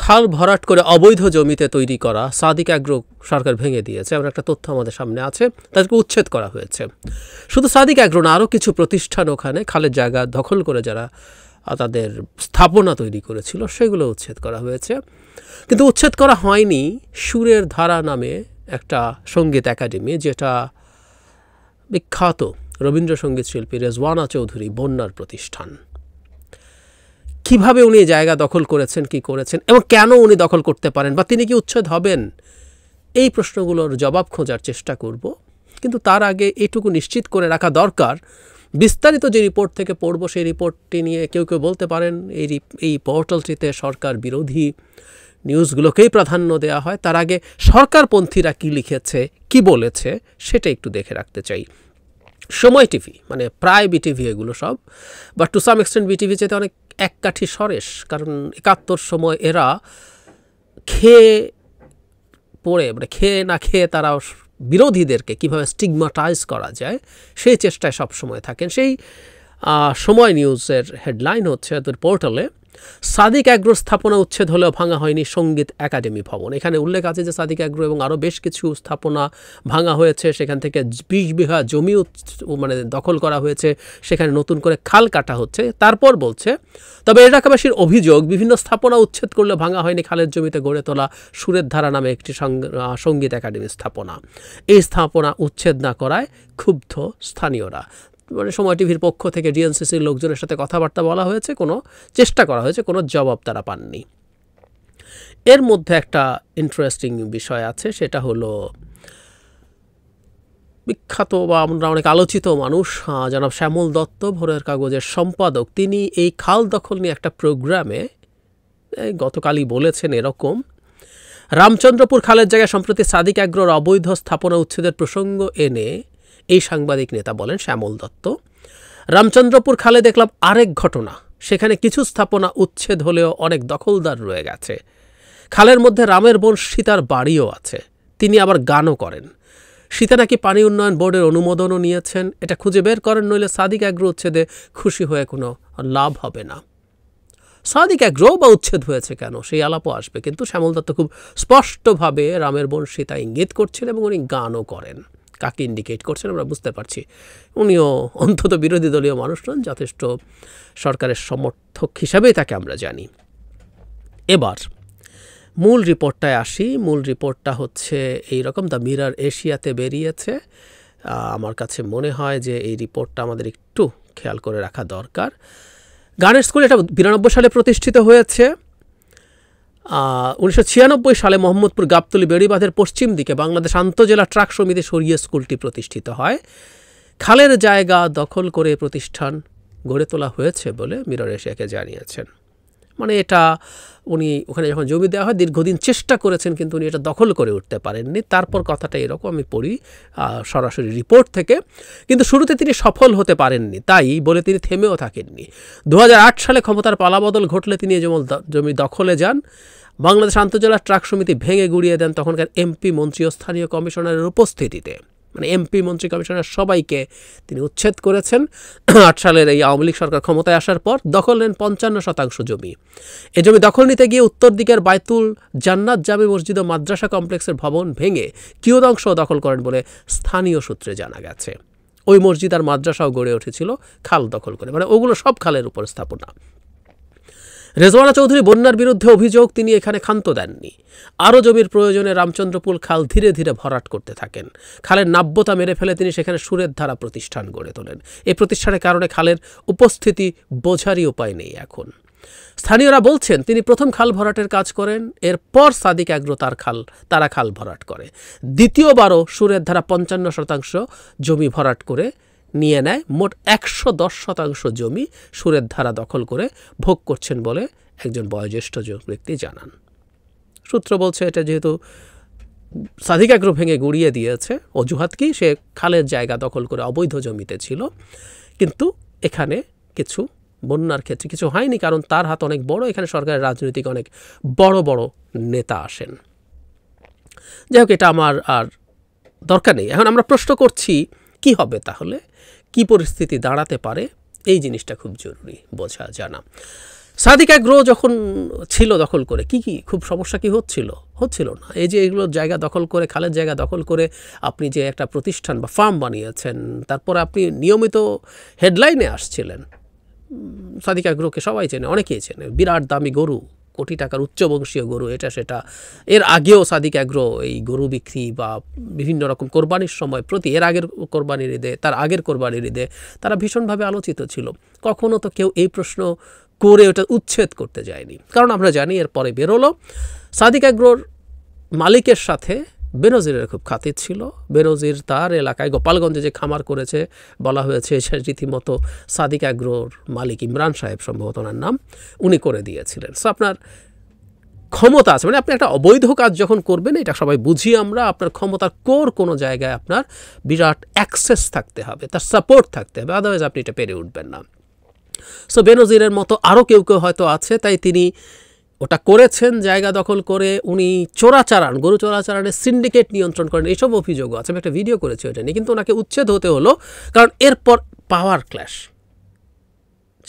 খাল ভরাট করে অবৈধ জমিতে তৈরি করা সাদিক অ্যাগ্রো সরকার ভেঙে দিয়েছে এমন একটা তথ্য আমাদের সামনে আছে তাদেরকে উচ্ছেদ করা হয়েছে শুধু সাদিক অ্যাগ্রো না আরও কিছু প্রতিষ্ঠান ওখানে খালের জায়গা দখল করে যারা তাদের স্থাপনা তৈরি করেছিল সেগুলো উচ্ছেদ করা হয়েছে কিন্তু উচ্ছেদ করা হয়নি সুরের ধারা নামে একটা সঙ্গীত একাডেমি যেটা বিখ্যাত রবীন্দ্রসঙ্গীত শিল্পী রেজওয়ানা চৌধুরী বন্যার প্রতিষ্ঠান কিভাবে উনি জায়গা দখল করেছেন কি করেছেন এবং কেন উনি দখল করতে পারেন বা তিনি কি উচ্ছেদ হবেন এই প্রশ্নগুলোর জবাব খোঁজার চেষ্টা করব কিন্তু তার আগে এটুকু নিশ্চিত করে রাখা দরকার বিস্তারিত যে রিপোর্ট থেকে পড়ব সেই রিপোর্টটি নিয়ে কেউ কেউ বলতে পারেন এই এই পোর্টালটিতে সরকার বিরোধী নিউজগুলোকেই প্রাধান্য দেওয়া হয় তার আগে সরকারপন্থীরা কি লিখেছে কি বলেছে সেটা একটু দেখে রাখতে চাই সময় টিভি মানে প্রায় বিটিভি এগুলো সব বা টু সাম এক্সটেন্ট বিটিভি চেতে অনেক এক কাঠি সরেস কারণ একাত্তর সময় এরা খেয়ে পড়ে মানে খেয়ে না খেয়ে তারা বিরোধীদেরকে কিভাবে স্টিগমাটাইজ করা যায় সেই চেষ্টায় সব সময় থাকেন সেই সময় নিউজের হেডলাইন হচ্ছে তাদের পোর্টালে সাদিক অ্যাগ্রো স্থাপনা উচ্ছেদ হলেও ভাঙা হয়নি সঙ্গীত একাডেমি ভবন এখানে উল্লেখ আছে যে সাদিক অ্যাগ্রো এবং আরও বেশ কিছু স্থাপনা ভাঙা হয়েছে সেখান থেকে বিশ বিঘা জমি মানে দখল করা হয়েছে সেখানে নতুন করে খাল কাটা হচ্ছে তারপর বলছে তবে এলাকাবাসীর অভিযোগ বিভিন্ন স্থাপনা উচ্ছেদ করলে ভাঙা হয়নি খালের জমিতে গড়ে তোলা সুরের ধারা নামে একটি সঙ্গীত একাডেমি স্থাপনা এই স্থাপনা উচ্ছেদ না করায় ক্ষুব্ধ স্থানীয়রা মানে সময় টিভির পক্ষ থেকে ডিএনসিসির লোকজনের সাথে কথাবার্তা বলা হয়েছে কোনো চেষ্টা করা হয়েছে কোনো জবাব তারা পাননি এর মধ্যে একটা ইন্টারেস্টিং বিষয় আছে সেটা হলো বিখ্যাত বা আমরা অনেক আলোচিত মানুষ জনাব শ্যামল দত্ত ভোরের কাগজের সম্পাদক তিনি এই খাল দখল নিয়ে একটা প্রোগ্রামে গতকালই বলেছেন এরকম রামচন্দ্রপুর খালের জায়গায় সম্প্রতি সাদিক আগ্রহ অবৈধ স্থাপনা উচ্ছেদের প্রসঙ্গ এনে এই সাংবাদিক নেতা বলেন শ্যামল দত্ত রামচন্দ্রপুর খালে দেখলাম আরেক ঘটনা সেখানে কিছু স্থাপনা উচ্ছেদ হলেও অনেক দখলদার রয়ে গেছে খালের মধ্যে রামের বোন সীতার বাড়িও আছে তিনি আবার গানও করেন সীতা নাকি পানি উন্নয়ন বোর্ডের অনুমোদনও নিয়েছেন এটা খুঁজে বের করেন নইলে সাদিক অ্যাগ্রো উচ্ছেদে খুশি হয়ে কোনো লাভ হবে না সাদিক অ্যাগ্রো বা উচ্ছেদ হয়েছে কেন সেই আলাপও আসবে কিন্তু শ্যামল দত্ত খুব স্পষ্টভাবে রামের বোন সীতা ইঙ্গিত করছেন এবং উনি গানও করেন কাকে ইন্ডিকেট করছেন আমরা বুঝতে পারছি উনিও অন্তত বিরোধী দলীয় মানুষ নন যথেষ্ট সরকারের সমর্থক হিসাবেই তাকে আমরা জানি এবার মূল রিপোর্টটায় আসি মূল রিপোর্টটা হচ্ছে এই রকম দ্য মিরার এশিয়াতে বেরিয়েছে আমার কাছে মনে হয় যে এই রিপোর্টটা আমাদের একটু খেয়াল করে রাখা দরকার গানের স্কুল এটা বিরানব্বই সালে প্রতিষ্ঠিত হয়েছে উনিশশো সালে মোহাম্মদপুর গাবতলি বেড়িবাঁধের পশ্চিম দিকে বাংলাদেশ আন্তজেলা ট্রাক সমিতি সরিয়ে স্কুলটি প্রতিষ্ঠিত হয় খালের জায়গা দখল করে প্রতিষ্ঠান গড়ে তোলা হয়েছে বলে মিরর এশিয়াকে জানিয়েছেন মানে এটা উনি ওখানে যখন জমি দেওয়া হয় দীর্ঘদিন চেষ্টা করেছেন কিন্তু উনি এটা দখল করে উঠতে পারেননি তারপর কথাটা এরকম আমি পড়ি সরাসরি রিপোর্ট থেকে কিন্তু শুরুতে তিনি সফল হতে পারেননি তাই বলে তিনি থেমেও থাকেননি দু সালে ক্ষমতার পালাবদল ঘটলে তিনি যেমন জমি দখলে যান বাংলাদেশ আন্তর্জেলা ট্রাক সমিতি ভেঙে গুড়িয়ে দেন তখনকার এমপি মন্ত্রী ও স্থানীয় কমিশনারের উপস্থিতিতে মানে এমপি মন্ত্রী কমিশনার সবাইকে তিনি উচ্ছেদ করেছেন আট সালের এই আওয়ামী লীগ সরকার ক্ষমতায় আসার পর দখল নেন পঞ্চান্ন শতাংশ জমি এ জমি দখল নিতে গিয়ে উত্তর দিকের বায়তুল জান্নাত জামি মসজিদ ও মাদ্রাসা কমপ্লেক্সের ভবন ভেঙে কিয়দংশ দখল করেন বলে স্থানীয় সূত্রে জানা গেছে ওই মসজিদ আর মাদ্রাসাও গড়ে উঠেছিল খাল দখল করে মানে ওগুলো সব খালের উপর স্থাপনা রেজওয়ানা চৌধুরী বন্যার বিরুদ্ধে অভিযোগ তিনি এখানে ক্ষান্ত দেননি আরও জমির প্রয়োজনে রামচন্দ্রপুল খাল ধীরে ধীরে ভরাট করতে থাকেন খালের নাব্যতা মেরে ফেলে তিনি সেখানে সুরের ধারা প্রতিষ্ঠান গড়ে তোলেন এই প্রতিষ্ঠানের কারণে খালের উপস্থিতি বোঝারই উপায় নেই এখন স্থানীয়রা বলছেন তিনি প্রথম খাল ভরাটের কাজ করেন এরপর সাদিক অ্যাগ্রো তার খাল তারা খাল ভরাট করে দ্বিতীয়বারও সুরের ধারা পঞ্চান্ন শতাংশ জমি ভরাট করে নিয়ে নেয় মোট একশো দশ শতাংশ জমি সুরের ধারা দখল করে ভোগ করছেন বলে একজন বয়োজ্যেষ্ঠ ব্যক্তি জানান সূত্র বলছে এটা যেহেতু গ্রুপ ভেঙে গুড়িয়ে দিয়েছে অজুহাত কি সে খালের জায়গা দখল করে অবৈধ জমিতে ছিল কিন্তু এখানে কিছু বন্যার ক্ষেত্রে কিছু হয়নি কারণ তার হাত অনেক বড় এখানে সরকারের রাজনৈতিক অনেক বড় বড় নেতা আসেন যাই হোক এটা আমার আর দরকার নেই এখন আমরা প্রশ্ন করছি কি হবে তাহলে কি পরিস্থিতি দাঁড়াতে পারে এই জিনিসটা খুব জরুরি বোঝা জানা সাদিক গ্রো যখন ছিল দখল করে কি কি খুব সমস্যা কি হচ্ছিল হচ্ছিল না এই যে এগুলো জায়গা দখল করে খালের জায়গা দখল করে আপনি যে একটা প্রতিষ্ঠান বা ফার্ম বানিয়েছেন তারপর আপনি নিয়মিত হেডলাইনে আসছিলেন সাদিক গ্রোকে সবাই চেনে অনেকেই চেনে বিরাট দামি গরু কোটি টাকার উচ্চবংশীয় গরু এটা সেটা এর আগেও সাদিক অ্যাগ্রো এই গরু বিক্রি বা বিভিন্ন রকম কোরবানির সময় প্রতি এর আগের কোরবানির ঈদে তার আগের কোরবানির ঈদে তারা ভীষণভাবে আলোচিত ছিল কখনও তো কেউ এই প্রশ্ন করে ওটা উচ্ছেদ করতে যায়নি কারণ আমরা জানি এরপরে বেরোলো সাদিক অ্যাগ্রোর মালিকের সাথে বেনজিরের খুব খাতির ছিল বেনজির তার এলাকায় গোপালগঞ্জে যে খামার করেছে বলা হয়েছে সে রীতিমতো সাদিক আগ্রোর মালিক ইমরান সাহেব সম্ভবত ওনার নাম উনি করে দিয়েছিলেন সো আপনার ক্ষমতা আছে মানে আপনি একটা অবৈধ কাজ যখন করবেন এটা সবাই বুঝি আমরা আপনার ক্ষমতার কোর কোনো জায়গায় আপনার বিরাট অ্যাক্সেস থাকতে হবে তার সাপোর্ট থাকতে হবে আদারওয়াইজ আপনি এটা পেরে উঠবেন না সো বেনজিরের মতো আরও কেউ কেউ হয়তো আছে তাই তিনি ওটা করেছেন জায়গা দখল করে উনি চোরাচারান গরু চোরাচারানের সিন্ডিকেট নিয়ন্ত্রণ করেন এইসব অভিযোগও আছে আমি একটা ভিডিও করেছি ওটা নিয়ে কিন্তু ওনাকে উচ্ছেদ হতে হলো কারণ এরপর পাওয়ার ক্ল্যাশ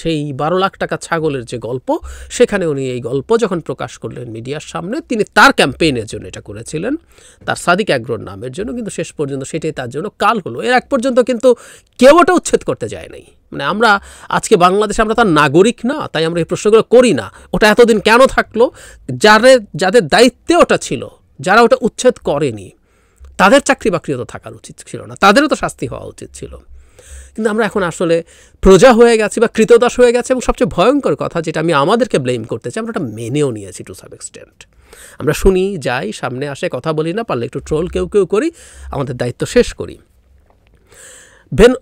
সেই বারো লাখ টাকা ছাগলের যে গল্প সেখানে উনি এই গল্প যখন প্রকাশ করলেন মিডিয়ার সামনে তিনি তার ক্যাম্পেইনের জন্য এটা করেছিলেন তার সাদিক অ্যাগ্রোর নামের জন্য কিন্তু শেষ পর্যন্ত সেটাই তার জন্য কাল হলো এর এক পর্যন্ত কিন্তু কেউ ওটা উচ্ছেদ করতে যায় নাই মানে আমরা আজকে বাংলাদেশে আমরা তার নাগরিক না তাই আমরা এই প্রশ্নগুলো করি না ওটা এতদিন কেন থাকলো যাদের যাদের দায়িত্বে ওটা ছিল যারা ওটা উচ্ছেদ করেনি তাদের চাকরি বাকরিও তো থাকার উচিত ছিল না তাদেরও তো শাস্তি হওয়া উচিত ছিল কিন্তু আমরা এখন আসলে প্রজা হয়ে গেছি বা কৃতদাস হয়ে গেছে এবং সবচেয়ে ভয়ঙ্কর কথা যেটা আমি আমাদেরকে ব্লেম করতে চাই আমরা ওটা মেনেও নিয়েছি টু সাব এক্সটেন্ট আমরা শুনি যাই সামনে আসে কথা বলি না পারলে একটু ট্রোল কেউ কেউ করি আমাদের দায়িত্ব শেষ করি বেন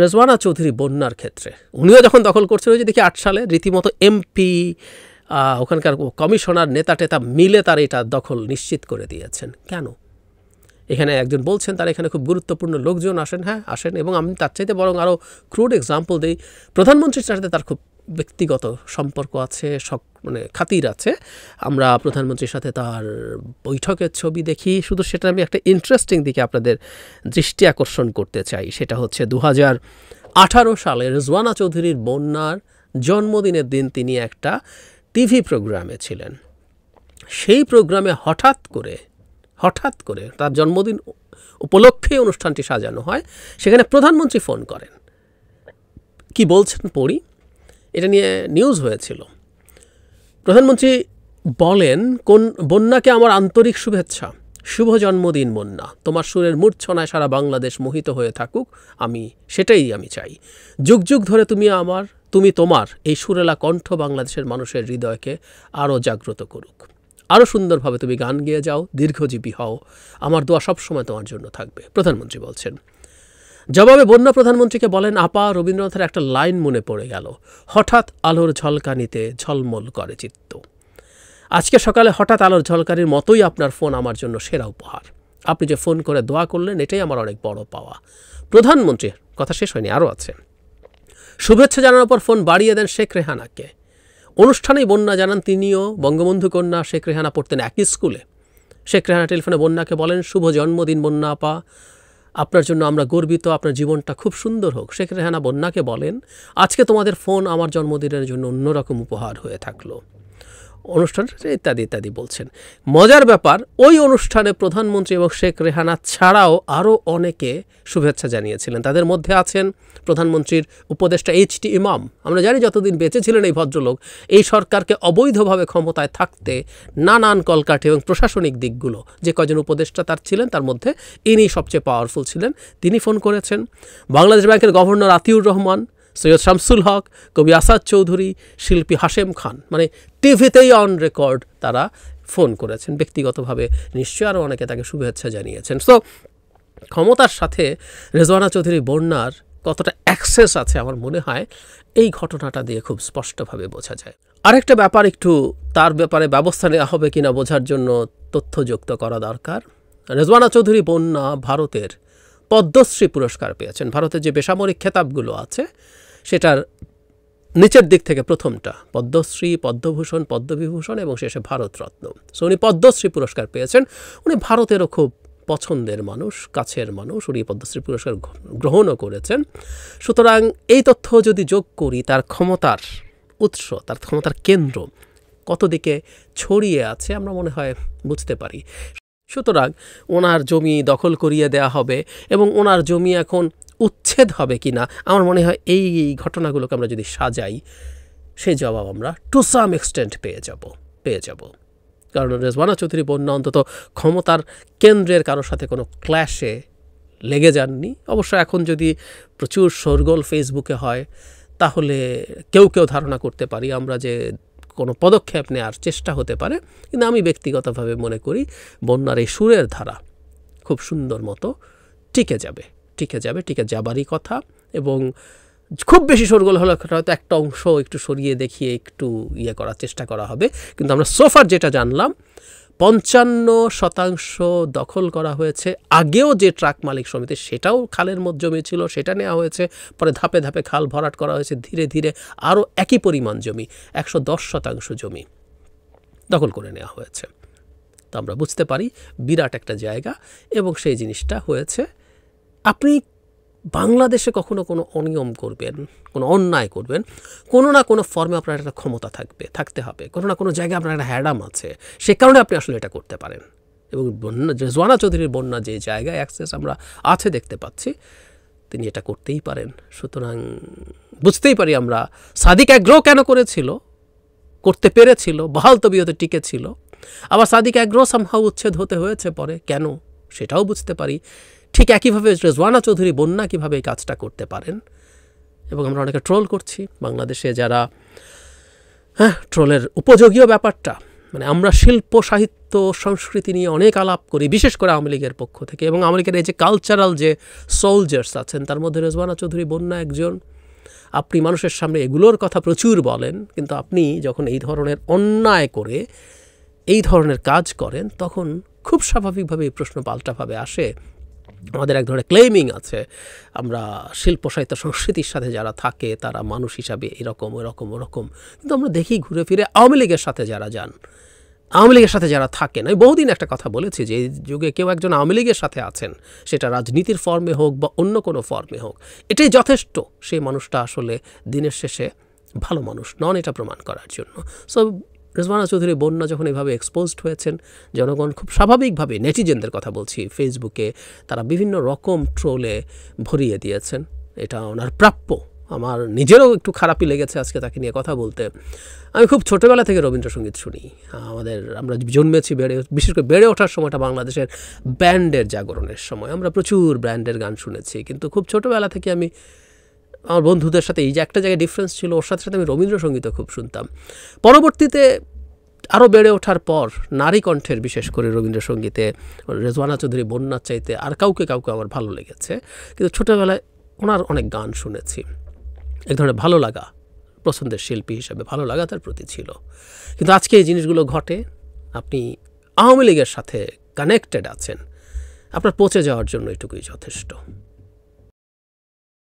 রেজওয়ানা চৌধুরী বন্যার ক্ষেত্রে উনিও যখন দখল করছিল যে দেখি আট সালে রীতিমতো এমপি ওখানকার কমিশনার নেতা টেতা মিলে তার এটা দখল নিশ্চিত করে দিয়েছেন কেন এখানে একজন বলছেন তারা এখানে খুব গুরুত্বপূর্ণ লোকজন আসেন হ্যাঁ আসেন এবং আমি তার চাইতে বরং আরও ক্রুড এক্সাম্পল দিই প্রধানমন্ত্রীর সাথে তার খুব ব্যক্তিগত সম্পর্ক আছে সক মানে খাতির আছে আমরা প্রধানমন্ত্রীর সাথে তার বৈঠকের ছবি দেখি শুধু সেটা আমি একটা ইন্টারেস্টিং দিকে আপনাদের দৃষ্টি আকর্ষণ করতে চাই সেটা হচ্ছে দু আঠারো সালে রেজওয়ানা চৌধুরীর বন্যার জন্মদিনের দিন তিনি একটা টিভি প্রোগ্রামে ছিলেন সেই প্রোগ্রামে হঠাৎ করে হঠাৎ করে তার জন্মদিন উপলক্ষে অনুষ্ঠানটি সাজানো হয় সেখানে প্রধানমন্ত্রী ফোন করেন কি বলছেন পড়ি এটা নিয়ে নিউজ হয়েছিল প্রধানমন্ত্রী বলেন কোন বন্যাকে আমার আন্তরিক শুভেচ্ছা শুভ জন্মদিন বন্যা তোমার সুরের মূর্ছনায় সারা বাংলাদেশ মোহিত হয়ে থাকুক আমি সেটাই আমি চাই যুগ যুগ ধরে তুমি আমার তুমি তোমার এই সুরেলা কণ্ঠ বাংলাদেশের মানুষের হৃদয়কে আরও জাগ্রত করুক আরও সুন্দরভাবে তুমি গান গেয়ে যাও দীর্ঘজীবী হও আমার দোয়া সবসময় তোমার জন্য থাকবে প্রধানমন্ত্রী বলছেন জবাবে বন্যা প্রধানমন্ত্রীকে বলেন আপা রবীন্দ্রনাথের একটা লাইন মনে পড়ে গেল হঠাৎ আলোর ঝলকানিতে ঝলমল করে চিত্ত আজকে সকালে হঠাৎ আলোর ঝলকানির মতোই আপনার ফোন আমার জন্য সেরা উপহার আপনি যে ফোন করে দোয়া করলেন এটাই আমার অনেক বড় পাওয়া প্রধানমন্ত্রীর কথা শেষ হয়নি আরও আছে শুভেচ্ছা জানানোর পর ফোন বাড়িয়ে দেন শেখ রেহানাকে অনুষ্ঠানেই বন্যা জানান তিনিও বঙ্গবন্ধু কন্যা শেখ রেহানা পড়তেন একই স্কুলে শেখ রেহানা টেলিফোনে বন্যাকে বলেন শুভ জন্মদিন বন্যা আপা আপনার জন্য আমরা গর্বিত আপনার জীবনটা খুব সুন্দর হোক শেখ রেহানা বন্যাকে বলেন আজকে তোমাদের ফোন আমার জন্মদিনের জন্য অন্যরকম উপহার হয়ে থাকলো অনুষ্ঠান ইত্যাদি ইত্যাদি বলছেন মজার ব্যাপার ওই অনুষ্ঠানে প্রধানমন্ত্রী এবং শেখ রেহানা ছাড়াও আরও অনেকে শুভেচ্ছা জানিয়েছিলেন তাদের মধ্যে আছেন প্রধানমন্ত্রীর উপদেষ্টা এইচ টি ইমাম আমরা জানি যতদিন বেঁচে ছিলেন এই ভদ্রলোক এই সরকারকে অবৈধভাবে ক্ষমতায় থাকতে নানান কলকাঠি এবং প্রশাসনিক দিকগুলো যে কজন উপদেষ্টা তার ছিলেন তার মধ্যে ইনি সবচেয়ে পাওয়ারফুল ছিলেন তিনি ফোন করেছেন বাংলাদেশ ব্যাংকের গভর্নর আতিউর রহমান সৈয়দ শামসুল হক কবি আসাদ চৌধুরী শিল্পী হাশেম খান মানে টিভিতেই অন রেকর্ড তারা ফোন করেছেন ব্যক্তিগতভাবে নিশ্চয়ই আরও অনেকে তাকে শুভেচ্ছা জানিয়েছেন সো ক্ষমতার সাথে রেজওয়ানা চৌধুরী বন্যার কতটা অ্যাক্সেস আছে আমার মনে হয় এই ঘটনাটা দিয়ে খুব স্পষ্টভাবে বোঝা যায় আরেকটা ব্যাপার একটু তার ব্যাপারে ব্যবস্থা নেওয়া হবে কিনা বোঝার জন্য তথ্য যুক্ত করা দরকার রেজওয়ানা চৌধুরী বন্যা ভারতের পদ্মশ্রী পুরস্কার পেয়েছেন ভারতের যে বেসামরিক খেতাবগুলো আছে সেটার নিচের দিক থেকে প্রথমটা পদ্মশ্রী পদ্মভূষণ পদ্মবিভূষণ এবং শেষে ভারতরত্ন সো উনি পদ্মশ্রী পুরস্কার পেয়েছেন উনি ভারতেরও খুব পছন্দের মানুষ কাছের মানুষ উনি পদ্মশ্রী পুরস্কার গ্রহণও করেছেন সুতরাং এই তথ্য যদি যোগ করি তার ক্ষমতার উৎস তার ক্ষমতার কেন্দ্র কত দিকে ছড়িয়ে আছে আমরা মনে হয় বুঝতে পারি সুতরাং ওনার জমি দখল করিয়ে দেয়া হবে এবং ওনার জমি এখন উচ্ছেদ হবে কি না আমার মনে হয় এই ঘটনাগুলোকে আমরা যদি সাজাই সে জবাব আমরা টু সাম এক্সটেন্ট পেয়ে যাব পেয়ে যাব কারণ রেজওয়ানা চৌধুরী বন্যা অন্তত ক্ষমতার কেন্দ্রের কারোর সাথে কোনো ক্ল্যাশে লেগে যাননি অবশ্য এখন যদি প্রচুর শোরগোল ফেসবুকে হয় তাহলে কেউ কেউ ধারণা করতে পারি আমরা যে কোনো পদক্ষেপ নেওয়ার চেষ্টা হতে পারে কিন্তু আমি ব্যক্তিগতভাবে মনে করি বন্যার এই সুরের ধারা খুব সুন্দর মতো টিকে যাবে টিকে যাবে টিকে যাবারই কথা এবং খুব বেশি শোরগোল হলে হয়তো একটা অংশ একটু সরিয়ে দেখিয়ে একটু ইয়ে করার চেষ্টা করা হবে কিন্তু আমরা সোফার যেটা জানলাম পঞ্চান্ন শতাংশ দখল করা হয়েছে আগেও যে ট্রাক মালিক সমিতি সেটাও খালের মধ্যে জমি ছিল সেটা নেওয়া হয়েছে পরে ধাপে ধাপে খাল ভরাট করা হয়েছে ধীরে ধীরে আরও একই পরিমাণ জমি একশো শতাংশ জমি দখল করে নেওয়া হয়েছে তো আমরা বুঝতে পারি বিরাট একটা জায়গা এবং সেই জিনিসটা হয়েছে আপনি বাংলাদেশে কখনো কোনো অনিয়ম করবেন কোনো অন্যায় করবেন কোনো না কোনো ফর্মে আপনার একটা ক্ষমতা থাকবে থাকতে হবে কোনো না কোনো জায়গায় আপনার একটা হ্যাডাম আছে সে কারণে আপনি আসলে এটা করতে পারেন এবং বন্যা জোয়ানা চৌধুরীর বন্যা যে জায়গায় অ্যাক্সেস আমরা আছে দেখতে পাচ্ছি তিনি এটা করতেই পারেন সুতরাং বুঝতেই পারি আমরা সাদিক অ্যাগ্রো কেন করেছিল করতে পেরেছিল বহাল তবিয়তে টিকেছিল আবার সাদিক অ্যাগ্রো সামহাও উচ্ছেদ হতে হয়েছে পরে কেন সেটাও বুঝতে পারি ঠিক একইভাবে রেজওয়ানা চৌধুরী বন্যা কীভাবে এই কাজটা করতে পারেন এবং আমরা অনেকে ট্রোল করছি বাংলাদেশে যারা হ্যাঁ ট্রোলের উপযোগীও ব্যাপারটা মানে আমরা শিল্প সাহিত্য সংস্কৃতি নিয়ে অনেক আলাপ করি বিশেষ করে আওয়ামী লীগের পক্ষ থেকে এবং আওয়ামী লীগের এই যে কালচারাল যে সোলজার্স আছেন তার মধ্যে রেজওয়ানা চৌধুরী বন্যা একজন আপনি মানুষের সামনে এগুলোর কথা প্রচুর বলেন কিন্তু আপনি যখন এই ধরনের অন্যায় করে এই ধরনের কাজ করেন তখন খুব স্বাভাবিকভাবে এই প্রশ্ন পাল্টাভাবে আসে আমাদের এক ধরনের ক্লেমিং আছে আমরা শিল্প সাহিত্য সংস্কৃতির সাথে যারা থাকে তারা মানুষ হিসাবে এরকম ওরকম ওরকম কিন্তু আমরা দেখি ঘুরে ফিরে আওয়ামী লীগের সাথে যারা যান আওয়ামী লীগের সাথে যারা থাকেন আমি বহুদিন একটা কথা বলেছি যে যুগে কেউ একজন আওয়ামী লীগের সাথে আছেন সেটা রাজনীতির ফর্মে হোক বা অন্য কোনো ফর্মে হোক এটাই যথেষ্ট সেই মানুষটা আসলে দিনের শেষে ভালো মানুষ নন এটা প্রমাণ করার জন্য সো রেজওয়ানা চৌধুরী বন্যা যখন এভাবে এক্সপোজড হয়েছেন জনগণ খুব স্বাভাবিকভাবে নেটিজেনদের কথা বলছি ফেসবুকে তারা বিভিন্ন রকম ট্রোলে ভরিয়ে দিয়েছেন এটা ওনার প্রাপ্য আমার নিজেরও একটু খারাপই লেগেছে আজকে তাকে নিয়ে কথা বলতে আমি খুব ছোটোবেলা থেকে রবীন্দ্রসঙ্গীত শুনি আমাদের আমরা জন্মেছি বেড়ে বিশেষ করে বেড়ে ওঠার সময়টা বাংলাদেশের ব্যান্ডের জাগরণের সময় আমরা প্রচুর ব্র্যান্ডের গান শুনেছি কিন্তু খুব ছোটোবেলা থেকে আমি আমার বন্ধুদের সাথে এই যে একটা জায়গায় ডিফারেন্স ছিল ওর সাথে সাথে আমি রবীন্দ্রসঙ্গীতও খুব শুনতাম পরবর্তীতে আরও বেড়ে ওঠার পর নারী কণ্ঠের বিশেষ করে রবীন্দ্রসঙ্গীতে রেজওয়ানা চৌধুরী বন্যার চাইতে আর কাউকে কাউকে আমার ভালো লেগেছে কিন্তু ছোটোবেলায় ওনার অনেক গান শুনেছি এক ধরনের ভালো লাগা পছন্দের শিল্পী হিসাবে ভালো লাগা তার প্রতি ছিল কিন্তু আজকে এই জিনিসগুলো ঘটে আপনি আওয়ামী লীগের সাথে কানেক্টেড আছেন আপনার পচে যাওয়ার জন্য এটুকুই যথেষ্ট